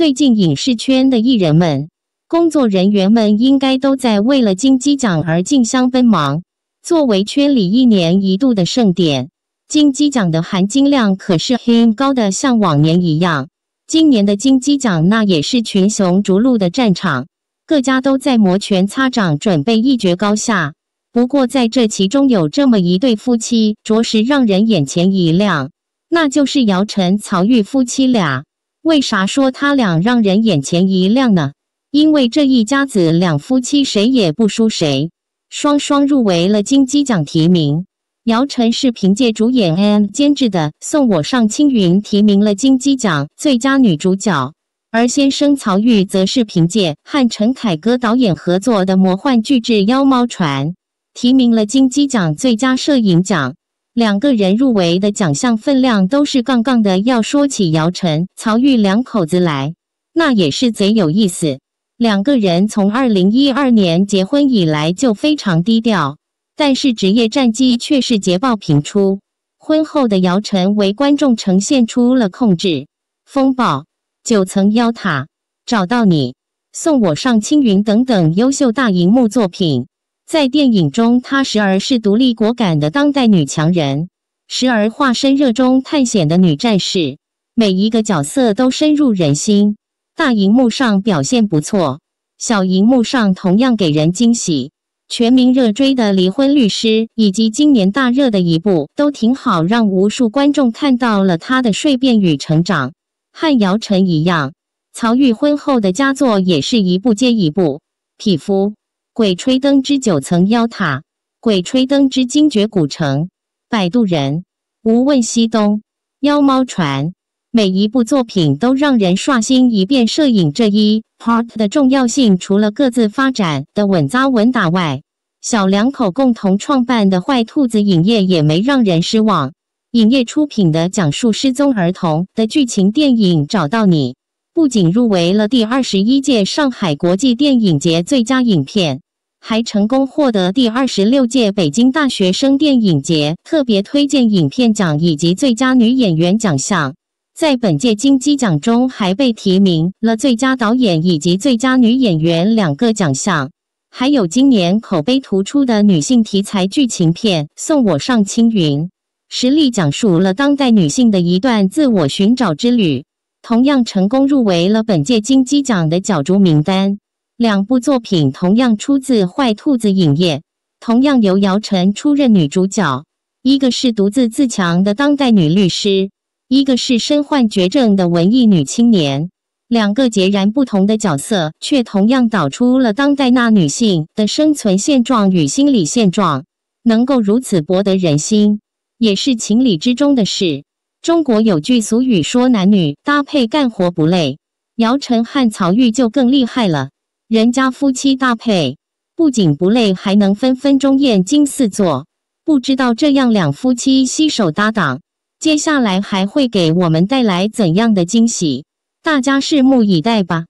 最近影视圈的艺人们、工作人员们应该都在为了金鸡奖而竞相奔忙。作为圈里一年一度的盛典，金鸡奖的含金量可是很高的，像往年一样。今年的金鸡奖那也是群雄逐鹿的战场，各家都在摩拳擦掌，准备一决高下。不过在这其中，有这么一对夫妻，着实让人眼前一亮，那就是姚晨、曹郁夫妻俩。为啥说他俩让人眼前一亮呢？因为这一家子两夫妻谁也不输谁，双双入围了金鸡奖提名。姚晨是凭借主演《M》监制的《送我上青云》提名了金鸡奖最佳女主角，而先生曹郁则是凭借和陈凯歌导演合作的魔幻巨制《妖猫传》提名了金鸡奖最佳摄影奖。两个人入围的奖项分量都是杠杠的。要说起姚晨、曹郁两口子来，那也是贼有意思。两个人从2012年结婚以来就非常低调，但是职业战绩却是捷报频出。婚后的姚晨为观众呈现出了《控制》《风暴》《九层妖塔》《找到你》《送我上青云》等等优秀大荧幕作品。在电影中，她时而是独立果敢的当代女强人，时而化身热衷探险的女战士，每一个角色都深入人心。大荧幕上表现不错，小荧幕上同样给人惊喜。全民热追的《离婚律师》以及今年大热的一部都挺好，让无数观众看到了她的蜕变与成长。和姚晨一样，曹郁婚后的佳作也是一部接一部。匹夫。《鬼吹灯之九层妖塔》《鬼吹灯之精绝古城》《摆渡人》《无问西东》《妖猫传》，每一部作品都让人刷新一遍。摄影这一 part 的重要性，除了各自发展的稳扎稳打外，小两口共同创办的坏兔子影业也没让人失望。影业出品的讲述失踪儿童的剧情电影《找到你》。不仅入围了第二十一届上海国际电影节最佳影片，还成功获得第二十六届北京大学生电影节特别推荐影片奖以及最佳女演员奖项。在本届金鸡奖中，还被提名了最佳导演以及最佳女演员两个奖项。还有今年口碑突出的女性题材剧情片《送我上青云》，实力讲述了当代女性的一段自我寻找之旅。同样成功入围了本届金鸡奖的角逐名单，两部作品同样出自坏兔子影业，同样由姚晨出任女主角。一个是独自自强的当代女律师，一个是身患绝症的文艺女青年。两个截然不同的角色，却同样导出了当代那女性的生存现状与心理现状，能够如此博得人心，也是情理之中的事。中国有句俗语说：“男女搭配干活不累。”姚晨和曹郁就更厉害了，人家夫妻搭配，不仅不累，还能分分钟艳惊四座。不知道这样两夫妻携手搭档，接下来还会给我们带来怎样的惊喜？大家拭目以待吧。